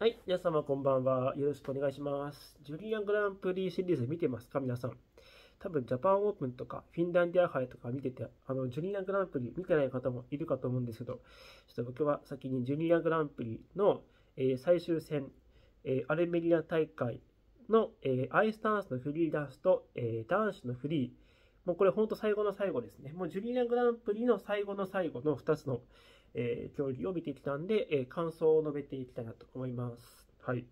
はい、皆様こんばんは。よろしくお願いします。ジュニアグランプリシリーズ見てますか皆さん。多分ジャパンオープンとかフィンランディア杯とか見てて、あの、ジュニアグランプリ見てない方もいるかと思うんですけど、ちょっと僕は先にジュニアグランプリの、えー、最終戦、えー、アルメリア大会の、えー、アイスダンスのフリーダンスと、え男子のフリー、もうこれほんと最後の最後ですね。もうジュニアグランプリの最後の最後の2つの、えー、競技を見てきたんで、えー、感想を述べていきたいなと思います。はい。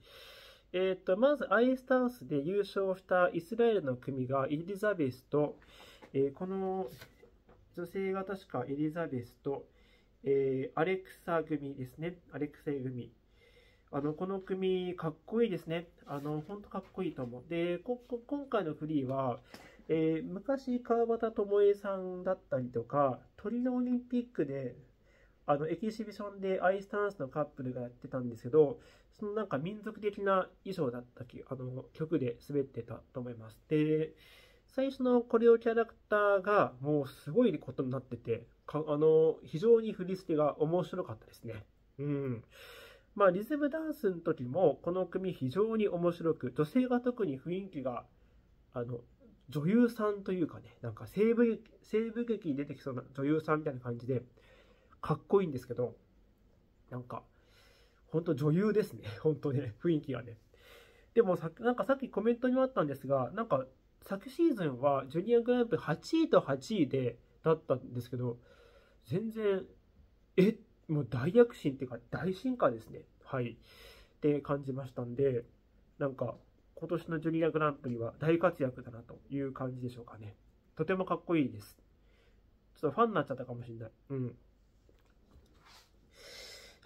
えっ、ー、と、まず、アイスタンスで優勝したイスラエルの組がエリザベスと、えー、この女性が確かエリザベスと、えー、アレクサ組ですね。アレクサ組。あの、この組、かっこいいですね。あの、ほんとかっこいいと思う。で、ここ今回のフリーは、えー、昔、川端智恵さんだったりとか、トリノオリンピックであのエキシビションでアイスタンスのカップルがやってたんですけど、そのなんか民族的な衣装だったき、あの曲で滑ってたと思います。で、最初のコレオキャラクターがもうすごいことになってて、かあの非常に振り付けが面白かったですね。うん。まあ、リズムダンスの時も、この組非常に面白く、女性が特に雰囲気が、あの、女優さんというかね、なんか西部西部劇に出てきそうな女優さんみたいな感じで、かっこいいんですけど、なんか、ほんと女優ですね。本当ね、雰囲気がね。でもさ、なんかさっきコメントにもあったんですが、なんか、昨シーズンはジュニアグランプリ8位と8位で、だったんですけど、全然、え、もう大躍進っていうか、大進化ですね。はい。って感じましたんで、なんか、今年のジュニアグランプリは大活躍だなという感じでしょうかね。とてもかっこいいです。ちょっとファンになっちゃったかもしれない。うん。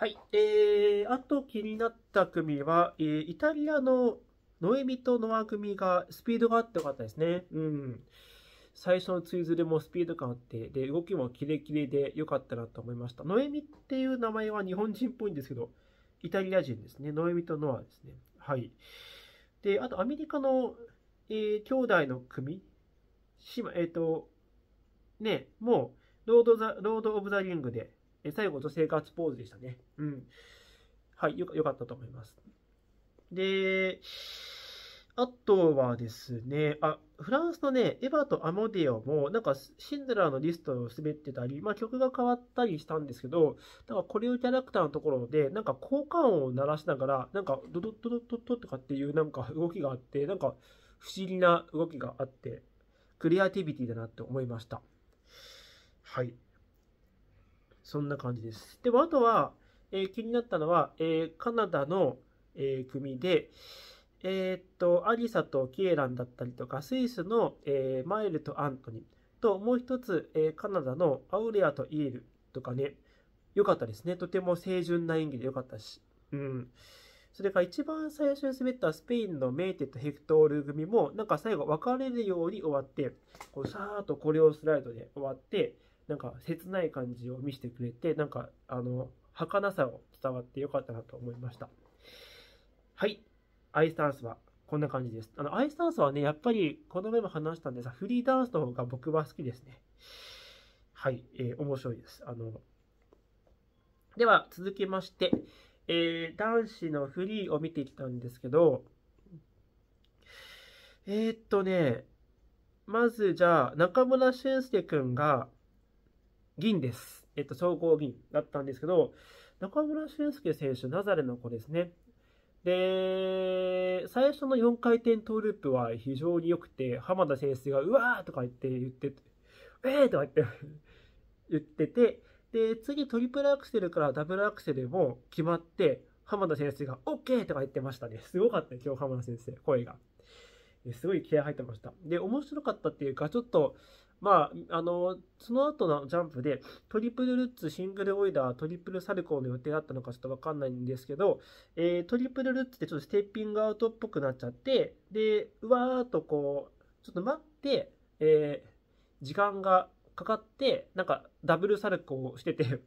はい、えー、あと気になった組は、えー、イタリアのノエミとノア組がスピードがあってよかったですね。うん。最初のツイズルもスピード感あって、で、動きもキレキレで良かったなと思いました。ノエミっていう名前は日本人っぽいんですけど、イタリア人ですね。ノエミとノアですね。はい。で、あとアメリカの、えー、兄弟の組、島えっ、ー、と、ね、もう、ロード・ザ・ロード・オブ・ザ・リングでえ最後、女性ガッツポーズでしたね。うん。はい、よかったと思います。で、あとはですね、あ、フランスのね、エヴァとアモデオも、なんか、シンドラーのリストを滑ってたり、まあ曲が変わったりしたんですけど、なんかこれをキャラクターのところで、なんか効果音を鳴らしながら、なんかドドッドドッドッドとかっていうなんか動きがあって、なんか不思議な動きがあって、クリエイティビティだなって思いました。はい。そんな感じです。で、あとは、えー、気になったのは、えー、カナダの、えー、組で、えー、っと、アリサとキエランだったりとか、スイスの、えー、マイルとアントニーと、もう一つ、えー、カナダのアウレアとイエルとかね、良かったですね。とても清純な演技で良かったし、うん。それから一番最初に滑ったスペインのメーテとヘクトール組も、なんか最後分かれるように終わって、こうさーっとコレオスライドで終わって、なんか切ない感じを見せてくれて、なんか、あの、儚さを伝わってよかったなと思いました。はい。アイスダンスはこんな感じです。あの、アイスダンスはね、やっぱり、この前も話したんですが、フリーダンスの方が僕は好きですね。はい。えー、面白いです。あの、では、続きまして、えー、男子のフリーを見てきたんですけど、えー、っとね、まずじゃあ、中村俊介君が、銀です。えっと、総合銀だったんですけど、中村俊輔選手、ナザレの子ですね。で、最初の4回転トーループは非常に良くて、浜田選手が、うわーとか言って言って、えーとか言って 言ってて、で、次トリプルアクセルからダブルアクセルも決まって、浜田先生が OK とか言ってましたね。すごかった今日浜田先生、声が。すごい気合入ってました。で、面白かったっていうか、ちょっと、まあ、あの、その後のジャンプで、トリプルルッツ、シングルオイラー、トリプルサルコーの予定だったのかちょっとわかんないんですけど、えー、トリプルルッツってちょっとステッピングアウトっぽくなっちゃって、で、うわーっとこう、ちょっと待って、えー、時間がかかって、なんかダブルサルコーしてて、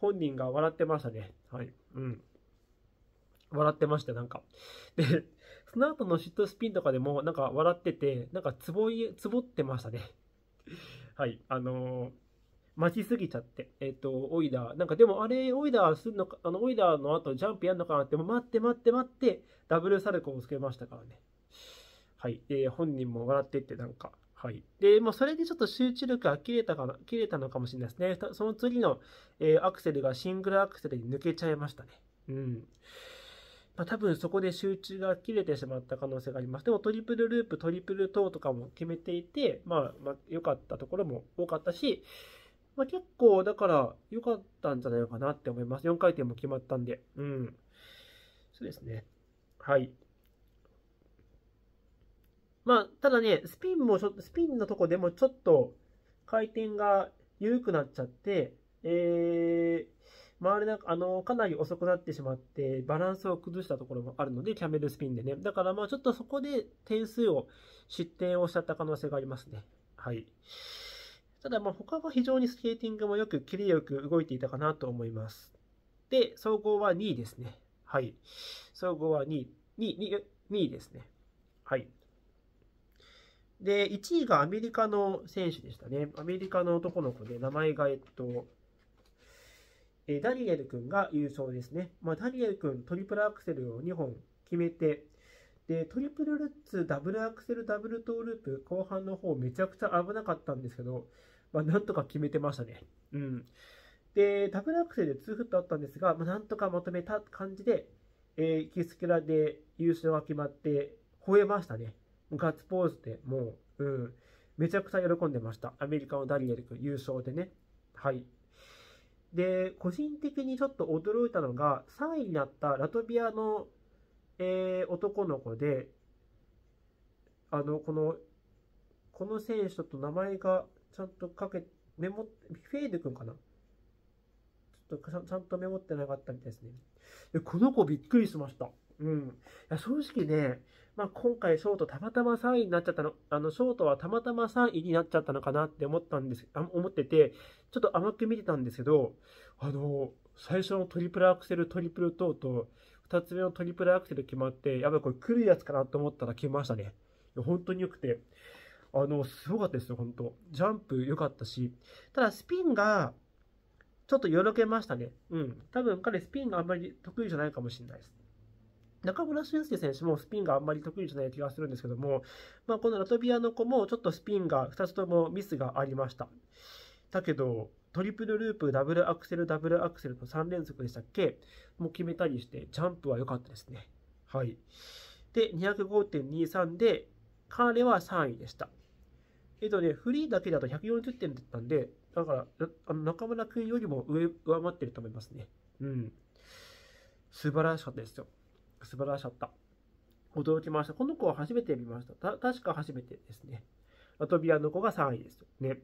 本人が笑ってましたね。はい。うん。笑ってました、なんか。で、その後のシットスピンとかでも、なんか笑ってて、なんかツボ、ツボってましたね。はい、あのー、待ちすぎちゃって、えっ、ー、と、オイダー、なんかでもあれ、オイダーするのか、あの、オイダーの後ジャンプやるのかなって、待って待って待って、ダブルサルコーをつけましたからね。はい、えー、本人も笑ってって、なんか、はい。で、もうそれでちょっと集中力が切れたかな、切れたのかもしれないですね。その次の、えー、アクセルがシングルアクセルに抜けちゃいましたね。うん。まあ、多分そこで集中が切れてしまった可能性があります。でもトリプルループ、トリプルトとかも決めていて、まあ、まあ、良かったところも多かったし、まあ、結構、だから、良かったんじゃないのかなって思います。4回転も決まったんで。うん。そうですね。はい。まあ、ただね、スピンもちょ、スピンのとこでもちょっと回転が緩くなっちゃって、えー、周りなんか、あの、かなり遅くなってしまって、バランスを崩したところもあるので、キャメルスピンでね。だからまあちょっとそこで点数を、失点をしちゃった可能性がありますね。はい。ただまあ他は非常にスケーティングもよく、キレよく動いていたかなと思います。で、総合は2位ですね。はい。総合は2位、2位、2位ですね。はい。で、1位がアメリカの選手でしたね。アメリカの男の子で、名前が、えっと、えダニエル君が優勝ですね。まあ、ダニエル君、トリプルアクセルを2本決めて、で、トリプルルッツ、ダブルアクセル、ダブルトーループ、後半の方めちゃくちゃ危なかったんですけど、まあ、なんとか決めてましたね。うん。で、ダブルアクセルで2フットあったんですが、まあ、なんとかまとめた感じで、えー、キスキラで優勝が決まって、吠えましたね。ガッツポーズでもう、うん。めちゃくちゃ喜んでました。アメリカのダニエル君、優勝でね。はい。で、個人的にちょっと驚いたのが、3位になったラトビアの、えー、男の子で、あの、この、この選手と名前がちゃんとかけ、メモ、フェイド君かなちょっとちゃんとメモってなかったみたいですね。この子びっくりしました。うん。いや正直ね、まあ、今回ショートたまたま3位になっちゃったの、あの、ショートはたまたま3位になっちゃったのかなって思ったんです、あ思ってて、ちょっと甘く見てたんですけど、あの、最初のトリプルアクセル、トリプル等と、2つ目のトリプルアクセル決まって、やばいこれ来るやつかなと思ったら来ましたね。本当に良くて。あの、すごかったですよ、本当ジャンプ良かったし、ただスピンが、ちょっとよろけましたね。うん。多分彼スピンがあんまり得意じゃないかもしれないです。中村俊輔選手もスピンがあんまり得意じゃない気がするんですけども、まあ、このラトビアの子もちょっとスピンが2つともミスがありました。だけど、トリプルループ、ダブルアクセル、ダブルアクセルと3連続でしたっけもう決めたりして、ジャンプは良かったですね。はい。で、205.23で、彼は3位でした。えっとね、フリーだけだと140点だったんで、だから、あの中村君よりも上上回ってると思いますね。うん。素晴らしかったですよ。素晴らしかった。驚きました。この子は初めて見ました。た確か初めてですね。ラトビアの子が3位です。ね。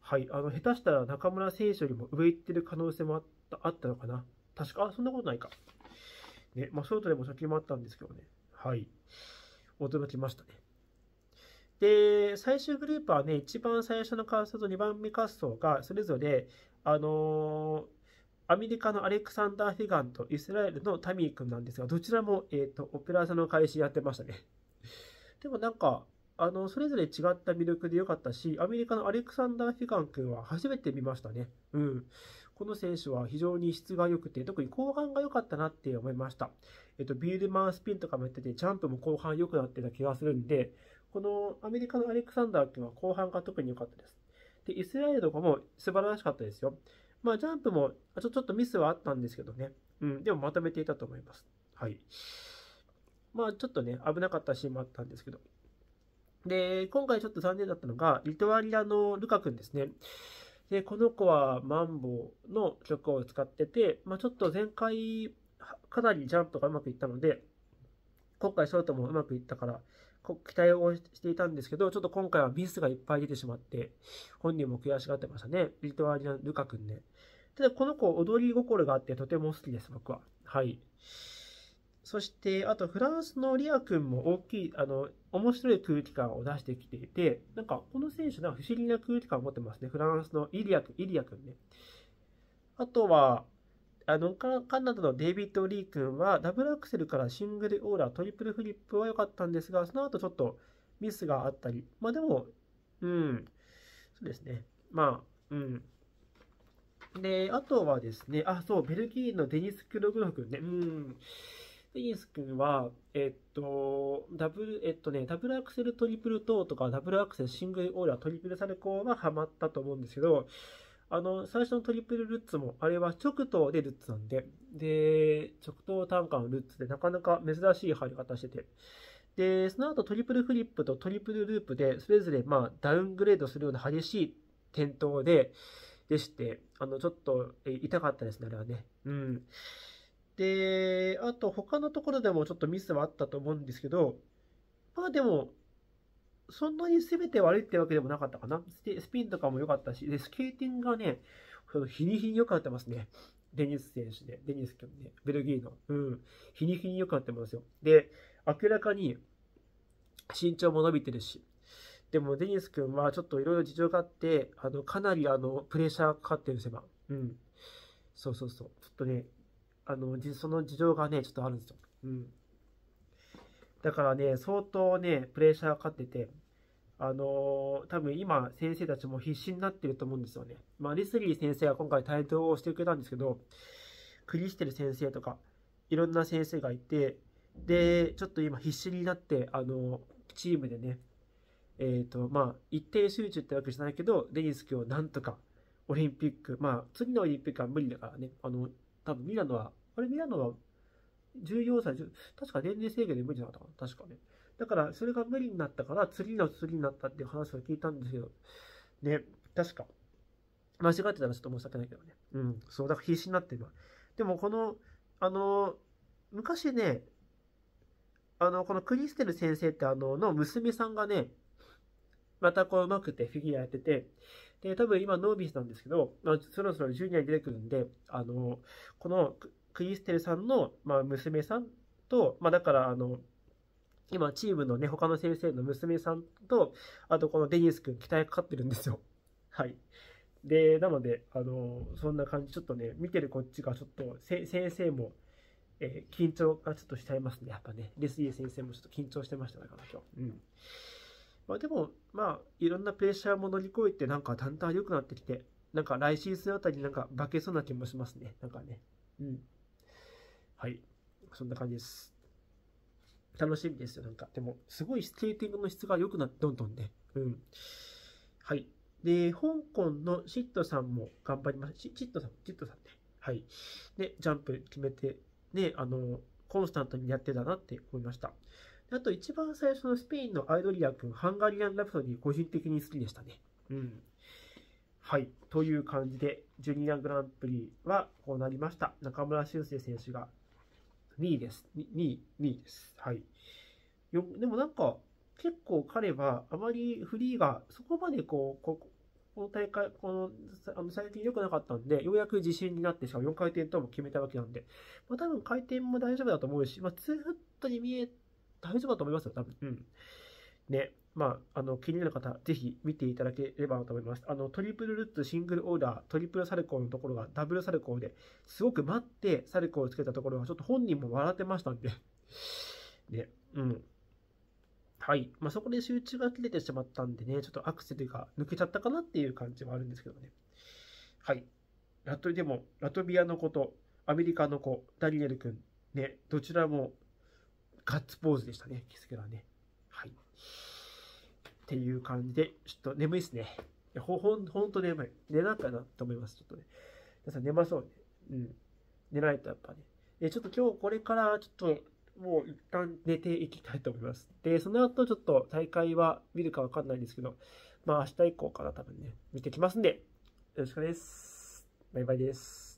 はい。あの、下手したら中村選手よりも上行ってる可能性もあったあったのかな。確か、あ、そんなことないか。ね。まあ、ショートでも初もあったんですけどね。はい。驚きましたね。で、最終グループはね、一番最初の滑走と2番目滑走が、それぞれ、あのーアメリカのアレクサンダー・フィガンとイスラエルのタミー君なんですが、どちらも、えっ、ー、と、オペラ座の開始やってましたね。でもなんか、あの、それぞれ違った魅力で良かったし、アメリカのアレクサンダー・フィガン君は初めて見ましたね。うん。この選手は非常に質が良くて、特に後半が良かったなって思いました。えっと、ビールマンスピンとかもやってて、ジャンプも後半良くなってた気がするんで、このアメリカのアレクサンダー君は後半が特に良かったです。で、イスラエルとかも素晴らしかったですよ。まあ、ジャンプもちょちょっとミスはあったんですけどね。うん、でもまとめていたと思います。はい。まあ、ちょっとね、危なかったシーンもあったんですけど。で、今回ちょっと残念だったのが、リトアリアのルカ君ですね。で、この子はマンボウの曲を使ってて、まあ、ちょっと前回、かなりジャンプがうまくいったので、今回ショートもうまくいったから、期待をしていたんですけど、ちょっと今回はミスがいっぱい出てしまって、本人も悔しがってましたね。リトアニアのルカ君ね。ただこの子、踊り心があってとても好きです、僕は。はい。そして、あとフランスのリア君も大きい、あの、面白い空気感を出してきていて、なんかこの選手な不思議な空気感を持ってますね。フランスのイリア君、イリア君ね。あとは、あのカナダのデイビッド・リー君はダブルアクセルからシングルオーラートリプルフリップは良かったんですがその後ちょっとミスがあったりまあでもうんそうですねまあうんであとはですねあそうベルギーのデニス・クログロフ君ねうんデニス君は、えっと、ダブル、えっとね、ダブルアクセルトリプルトとか、ダブルアクセルシングルオーラートリプルサルコーはハマったと思うんですけど、あの、最初のトリプルルッツも、あれは直投でルッツなんで、で、直投単価のルッツでなかなか珍しい入り方してて、で、その後トリプルフリップとトリプルループで、それぞれまあダウングレードするような激しい転倒で、でして、あの、ちょっと痛かったですね、あれはね。うん。で、あと他のところでもちょっとミスはあったと思うんですけど、まあでも、そんなに全て悪いってわけでもなかったかな。スピンとかも良かったし、で、スケーティングがね、その日に日に良くなってますね。デニス選手で、ね、デニス君ね、ベルギーの。うん。日に日に良くなってますよ。で、明らかに身長も伸びてるし。でも、デニス君はちょっといろいろ事情があって、あの、かなりあの、プレッシャーかかってるせば。うん。そうそうそう。ちょっとね、あの、その事情がね、ちょっとあるんですよ。うん。だからね、相当ね、プレッシャーがかかってて、あのー、多分今、先生たちも必死になってると思うんですよね。まあ、レスリー先生が今回対等をしてくれたんですけど、クリステル先生とか、いろんな先生がいて、で、ちょっと今必死になって、あのー、チームでね、えっ、ー、と、まあ、一定集中ってわけじゃないけど、デニス君をなんとか、オリンピック、まあ、次のオリンピックは無理だからね、あの、多分ミラノは、あれミラノは14歳、確か年齢制限で無理じゃなかったかな、確かね。だから、それが無理になったから、次の次になったっていう話を聞いたんですけど、ね、確か。間違ってたらちょっと申し訳ないけどね。うん、そう、だから必死になってわ。でも、この、あの、昔ね、あの、このクリステル先生ってあの、の娘さんがね、またこううまくてフィギュアやってて、で、多分今ノービスなんですけど、まあ、そろそろジュニアに出てくるんで、あの、このクリステルさんの、まあ、娘さんと、まあ、だからあの今チームのね他の先生の娘さんとあとこのデニス君期待かかってるんですよ はいでなのであのそんな感じちょっとね見てるこっちがちょっと先生も、えー、緊張がちょっとしちゃいますねやっぱねレスリー先生もちょっと緊張してましただから今日うんまあ、でも、まあ、いろんなプレッシャーも乗り越えて、なんかだんだん良くなってきて、なんか来シーズンあたりなんか化けそうな気もしますね。なんかね。うん。はい。そんな感じです。楽しみですよ、なんか。でも、すごいスケーティングの質が良くなって、どんどんね。うん。はい。で、香港のシットさんも頑張ります。シットさん、シットさんね。はい。で、ジャンプ決めて、ね、あの、コンスタントにやってたなって思いました。あと、一番最初のスペインのアイドリア君、ハンガリアンラプソディ、個人的に好きでしたね。うん。はい。という感じで、ジュニアグランプリはこうなりました。中村俊輔選手が2位です。2位、2位です。はい。よでもなんか、結構彼はあまりフリーがそこまでこう、ここの大会、この、あの、最近良くなかったんで、ようやく自信になってしかも4回転とも決めたわけなんで、まあ多分回転も大丈夫だと思うし、まあ2フットに見え、大丈夫だと思いますよ、多分。うん。ね。まあ、あの気になる方、ぜひ見ていただければと思います。あのトリプルルッツ、シングルオーダー、トリプルサルコーのところがダブルサルコーですごく待ってサルコーをつけたところは、ちょっと本人も笑ってましたんでで うん。はい。まあ、そこで集中が切れてしまったんでね、ちょっとアクセルが抜けちゃったかなっていう感じはあるんですけどね。はい。ラトでも、ラトビアの子とアメリカの子、ダニエル君、ね、どちらもガッツポーズでしたね、キスケラね。はい。っていう感じで、ちょっと眠いっすね。ほ、ほん、ほんと眠い。寝なきかなと思います、ちょっとね。皆さん寝ましょうね。うん。寝ないとやっぱね。で、ちょっと今日これからちょっと、もう一旦寝ていきたいと思います。で、その後ちょっと大会は見るかわかんないんですけど、まあ明日以降から多分ね、見てきますんで、よろしくです。バイバイです。